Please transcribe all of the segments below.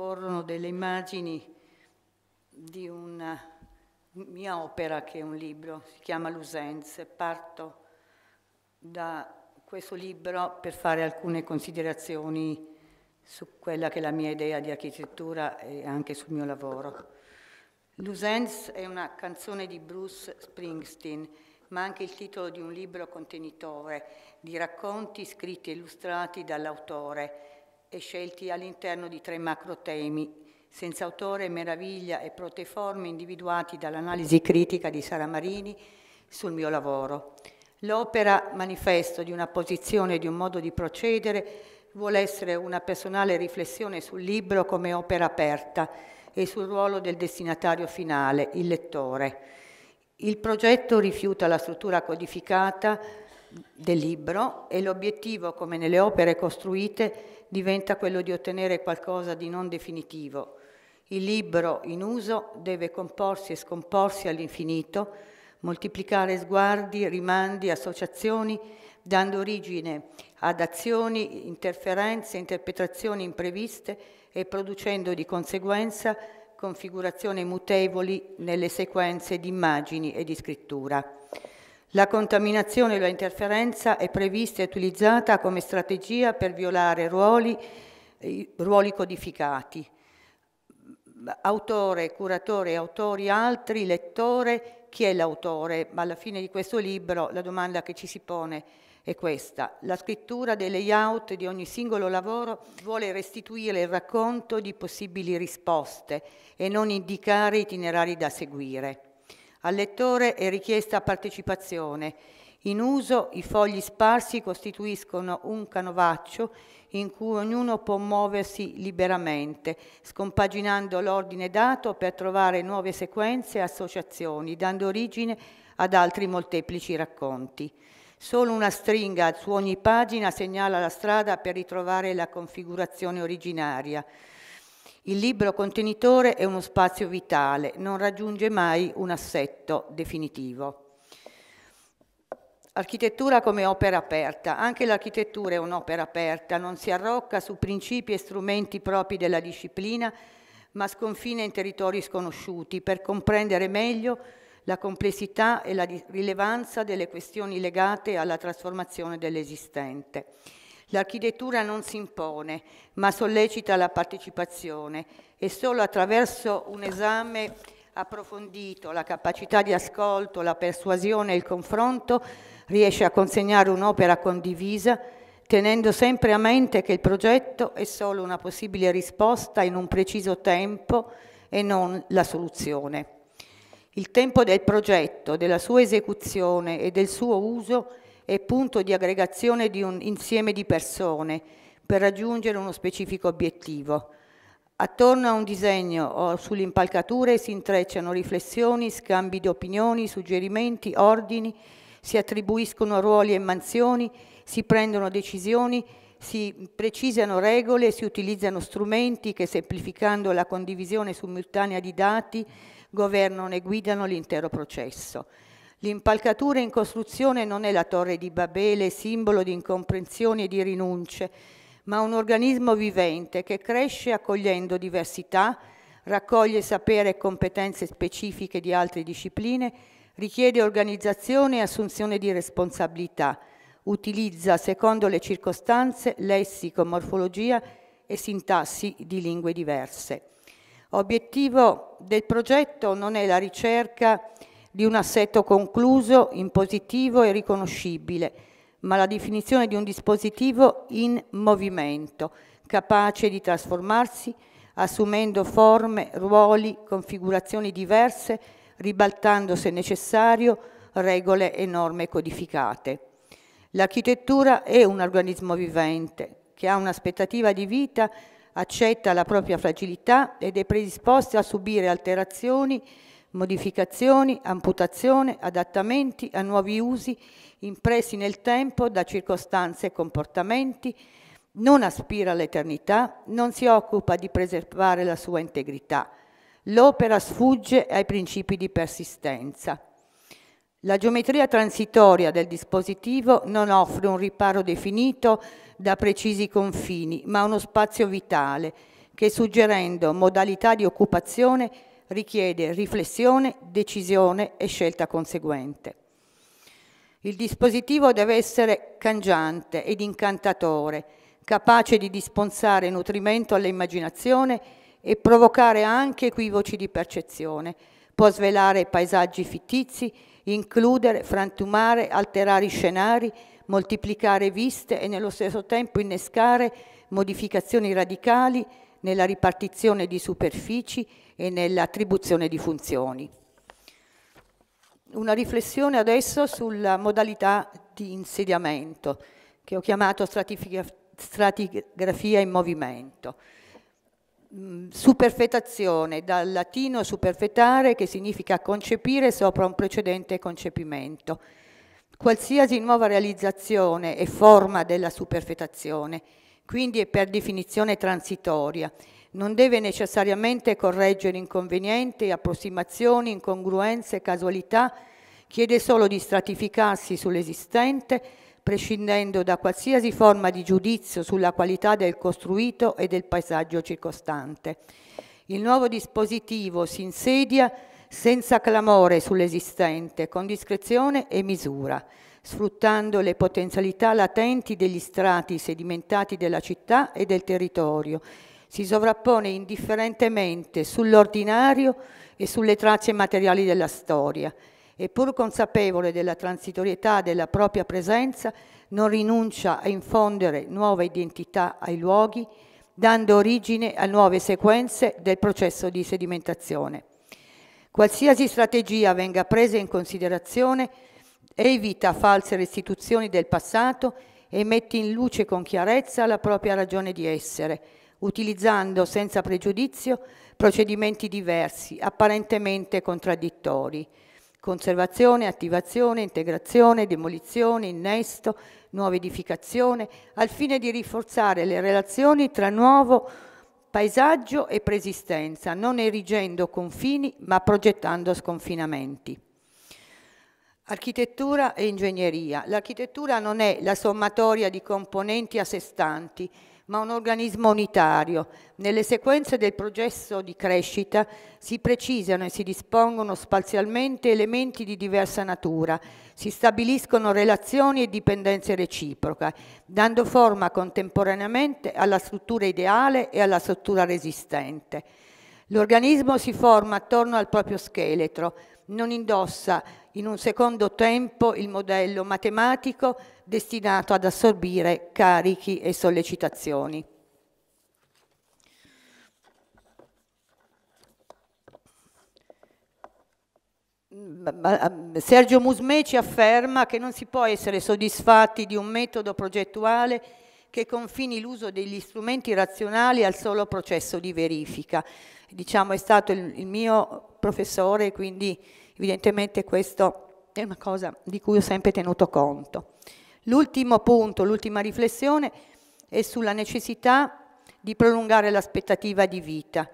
ricorrono delle immagini di una mia opera che è un libro, si chiama Lusenze. Parto da questo libro per fare alcune considerazioni su quella che è la mia idea di architettura e anche sul mio lavoro. Lusenz è una canzone di Bruce Springsteen, ma anche il titolo di un libro contenitore di racconti scritti e illustrati dall'autore e scelti all'interno di tre macro temi, senza autore, meraviglia e proteforme individuati dall'analisi critica di Sara Marini sul mio lavoro. L'opera manifesto di una posizione e di un modo di procedere vuole essere una personale riflessione sul libro come opera aperta e sul ruolo del destinatario finale, il lettore. Il progetto rifiuta la struttura codificata del libro e l'obiettivo, come nelle opere costruite, diventa quello di ottenere qualcosa di non definitivo. Il libro in uso deve comporsi e scomporsi all'infinito, moltiplicare sguardi, rimandi, associazioni, dando origine ad azioni, interferenze, interpretazioni impreviste e producendo di conseguenza configurazioni mutevoli nelle sequenze di immagini e di scrittura. La contaminazione e la interferenza è prevista e utilizzata come strategia per violare ruoli, ruoli codificati. Autore, curatore, autori, altri, lettore, chi è l'autore? Ma alla fine di questo libro la domanda che ci si pone è questa. La scrittura dei layout di ogni singolo lavoro vuole restituire il racconto di possibili risposte e non indicare itinerari da seguire. Al lettore è richiesta partecipazione. In uso i fogli sparsi costituiscono un canovaccio in cui ognuno può muoversi liberamente, scompaginando l'ordine dato per trovare nuove sequenze e associazioni, dando origine ad altri molteplici racconti. Solo una stringa su ogni pagina segnala la strada per ritrovare la configurazione originaria. Il libro contenitore è uno spazio vitale, non raggiunge mai un assetto definitivo. Architettura come opera aperta. Anche l'architettura è un'opera aperta, non si arrocca su principi e strumenti propri della disciplina, ma sconfina in territori sconosciuti per comprendere meglio la complessità e la rilevanza delle questioni legate alla trasformazione dell'esistente. L'architettura non si impone, ma sollecita la partecipazione e solo attraverso un esame approfondito, la capacità di ascolto, la persuasione e il confronto riesce a consegnare un'opera condivisa tenendo sempre a mente che il progetto è solo una possibile risposta in un preciso tempo e non la soluzione. Il tempo del progetto, della sua esecuzione e del suo uso è punto di aggregazione di un insieme di persone per raggiungere uno specifico obiettivo. Attorno a un disegno o sulle impalcature si intrecciano riflessioni, scambi di opinioni, suggerimenti, ordini, si attribuiscono ruoli e mansioni, si prendono decisioni, si precisano regole, si utilizzano strumenti che semplificando la condivisione simultanea di dati governano e guidano l'intero processo. L'impalcatura in costruzione non è la torre di Babele, simbolo di incomprensioni e di rinunce, ma un organismo vivente che cresce accogliendo diversità, raccoglie sapere e competenze specifiche di altre discipline, richiede organizzazione e assunzione di responsabilità, utilizza secondo le circostanze lessico, morfologia e sintassi di lingue diverse. Obiettivo del progetto non è la ricerca di un assetto concluso, impositivo e riconoscibile, ma la definizione di un dispositivo in movimento, capace di trasformarsi assumendo forme, ruoli, configurazioni diverse, ribaltando se necessario regole e norme codificate. L'architettura è un organismo vivente che ha un'aspettativa di vita, accetta la propria fragilità ed è predisposta a subire alterazioni modificazioni, amputazione, adattamenti a nuovi usi impressi nel tempo da circostanze e comportamenti, non aspira all'eternità, non si occupa di preservare la sua integrità. L'opera sfugge ai principi di persistenza. La geometria transitoria del dispositivo non offre un riparo definito da precisi confini, ma uno spazio vitale che suggerendo modalità di occupazione richiede riflessione, decisione e scelta conseguente. Il dispositivo deve essere cangiante ed incantatore, capace di disponsare nutrimento all'immaginazione e provocare anche equivoci di percezione. Può svelare paesaggi fittizi, includere, frantumare, alterare i scenari, moltiplicare viste e nello stesso tempo innescare modificazioni radicali nella ripartizione di superfici e nell'attribuzione di funzioni. Una riflessione adesso sulla modalità di insediamento che ho chiamato stratigrafia in movimento. Mm, superfetazione, dal latino superfetare che significa concepire sopra un precedente concepimento. Qualsiasi nuova realizzazione e forma della superfetazione quindi è per definizione transitoria. Non deve necessariamente correggere inconvenienti, approssimazioni, incongruenze, casualità, chiede solo di stratificarsi sull'esistente, prescindendo da qualsiasi forma di giudizio sulla qualità del costruito e del paesaggio circostante. Il nuovo dispositivo si insedia senza clamore sull'esistente, con discrezione e misura sfruttando le potenzialità latenti degli strati sedimentati della città e del territorio. Si sovrappone indifferentemente sull'ordinario e sulle tracce materiali della storia e pur consapevole della transitorietà della propria presenza non rinuncia a infondere nuova identità ai luoghi, dando origine a nuove sequenze del processo di sedimentazione. Qualsiasi strategia venga presa in considerazione evita false restituzioni del passato e mette in luce con chiarezza la propria ragione di essere, utilizzando senza pregiudizio procedimenti diversi, apparentemente contraddittori. Conservazione, attivazione, integrazione, demolizione, innesto, nuova edificazione, al fine di rinforzare le relazioni tra nuovo paesaggio e preesistenza, non erigendo confini ma progettando sconfinamenti. Architettura e ingegneria. L'architettura non è la sommatoria di componenti a sé stanti, ma un organismo unitario. Nelle sequenze del processo di crescita si precisano e si dispongono spazialmente elementi di diversa natura, si stabiliscono relazioni e dipendenze reciproche, dando forma contemporaneamente alla struttura ideale e alla struttura resistente. L'organismo si forma attorno al proprio scheletro, non indossa in un secondo tempo il modello matematico destinato ad assorbire carichi e sollecitazioni. Sergio Musme ci afferma che non si può essere soddisfatti di un metodo progettuale che confini l'uso degli strumenti razionali al solo processo di verifica. Diciamo è stato il, il mio professore, quindi Evidentemente questo è una cosa di cui ho sempre tenuto conto. L'ultimo punto, l'ultima riflessione è sulla necessità di prolungare l'aspettativa di vita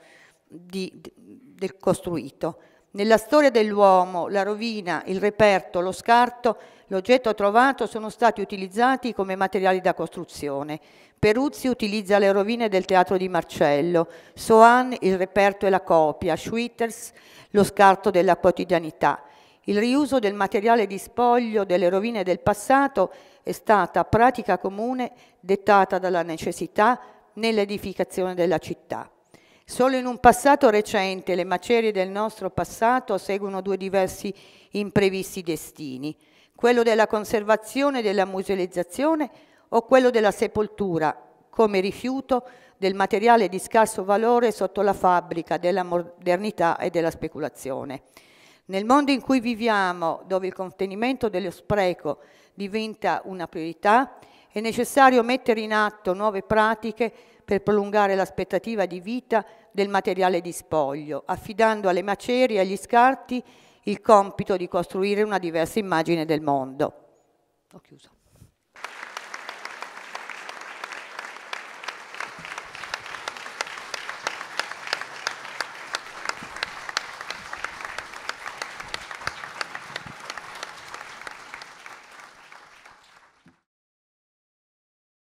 di, del costruito. Nella storia dell'uomo la rovina, il reperto, lo scarto, l'oggetto trovato sono stati utilizzati come materiali da costruzione. Peruzzi utilizza le rovine del teatro di Marcello, Sohan il reperto e la copia, Schwitters lo scarto della quotidianità. Il riuso del materiale di spoglio delle rovine del passato è stata pratica comune dettata dalla necessità nell'edificazione della città. Solo in un passato recente le macerie del nostro passato seguono due diversi imprevisti destini, quello della conservazione e della musealizzazione o quello della sepoltura come rifiuto del materiale di scarso valore sotto la fabbrica della modernità e della speculazione. Nel mondo in cui viviamo, dove il contenimento dello spreco diventa una priorità, è necessario mettere in atto nuove pratiche per prolungare l'aspettativa di vita del materiale di spoglio, affidando alle macerie e agli scarti il compito di costruire una diversa immagine del mondo. Ho chiuso.